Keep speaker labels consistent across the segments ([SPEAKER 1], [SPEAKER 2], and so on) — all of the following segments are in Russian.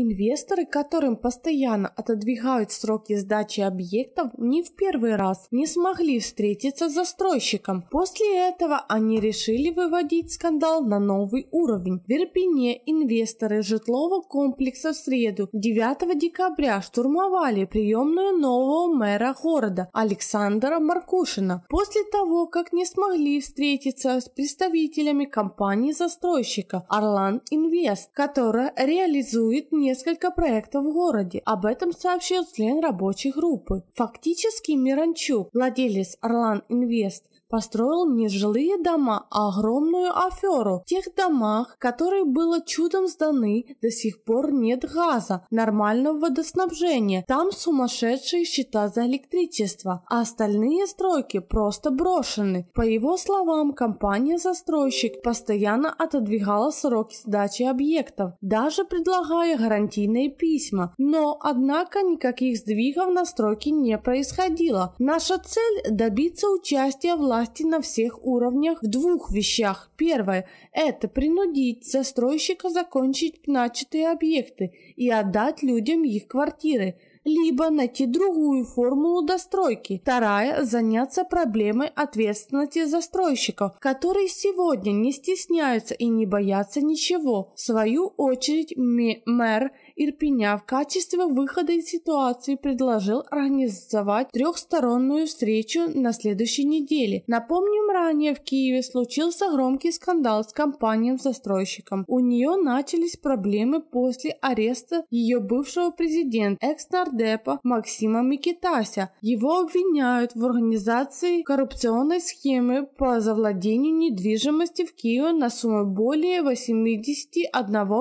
[SPEAKER 1] Инвесторы, которым постоянно отодвигают сроки сдачи объектов, не в первый раз не смогли встретиться с застройщиком. После этого они решили выводить скандал на новый уровень. В Вербине инвесторы житлового комплекса в среду 9 декабря штурмовали приемную нового мэра города Александра Маркушина. После того, как не смогли встретиться с представителями компании застройщика Орлан Инвест, которая реализует не несколько проектов в городе. Об этом сообщил член рабочей группы. Фактически Миранчук, владелец Орлан Инвест, построил не жилые дома, а огромную аферу. В тех домах, которые было чудом сданы, до сих пор нет газа, нормального водоснабжения. Там сумасшедшие счета за электричество, а остальные стройки просто брошены. По его словам, компания-застройщик постоянно отодвигала сроки сдачи объектов, даже предлагая гарантийные письма. Но, однако, никаких сдвигов на стройке не происходило. Наша цель – добиться участия власти власти на всех уровнях в двух вещах. Первое – это принудить застройщика закончить начатые объекты и отдать людям их квартиры либо найти другую формулу достройки. Вторая – заняться проблемой ответственности застройщиков, которые сегодня не стесняются и не боятся ничего. В свою очередь, мэр Ирпеня в качестве выхода из ситуации предложил организовать трехстороннюю встречу на следующей неделе. Напомним, ранее в Киеве случился громкий скандал с компанией-застройщиком. У нее начались проблемы после ареста ее бывшего президента, экс нар нардепа Максима Микитася. Его обвиняют в организации коррупционной схемы по завладению недвижимости в Киеве на сумму более 81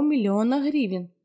[SPEAKER 1] миллиона гривен.